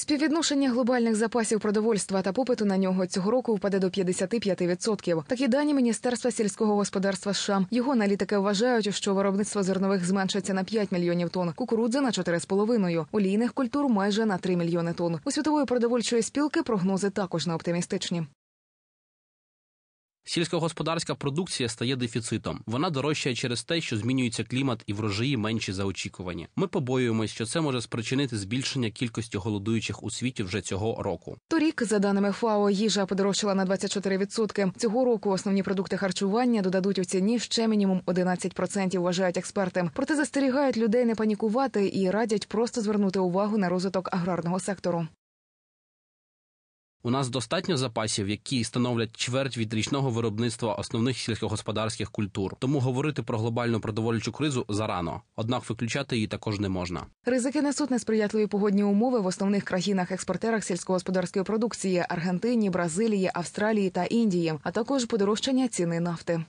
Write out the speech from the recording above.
Співвідношення глобальних запасів продовольства та попиту на нього цього року впаде до 55%. Такі дані Міністерства сільського господарства США. Його аналітики вважають, що виробництво зернових зменшиться на 5 мільйонів тонн, кукурудзи на 4,5, олійних культур майже на 3 мільйони тонн. У світової продовольчої спілки прогнози також не оптимістичні. Сільськогосподарська продукція стає дефіцитом. Вона дорожчає через те, що змінюється клімат і врожаї менші за очікувані. Ми побоюємось, що це може спричинити збільшення кількості голодуючих у світі вже цього року. Торік, за даними ФАО, їжа подорожчала на 24%. Цього року основні продукти харчування додадуть у ціні ще мінімум 11%, Вважають експерти. Проте застерігають людей не панікувати і радять просто звернути увагу на розвиток аграрного сектору. У нас достатньо запасів, які становлять чверть від річного виробництва основних сільськогосподарських культур. Тому говорити про глобальну продовольчу кризу зарано однак виключати її також не можна. Ризики несуть несприятливі погодні умови в основних країнах-експортерах сільськогосподарської продукції Аргентині, Бразилії, Австралії та Індії, а також подорожчання ціни нафти.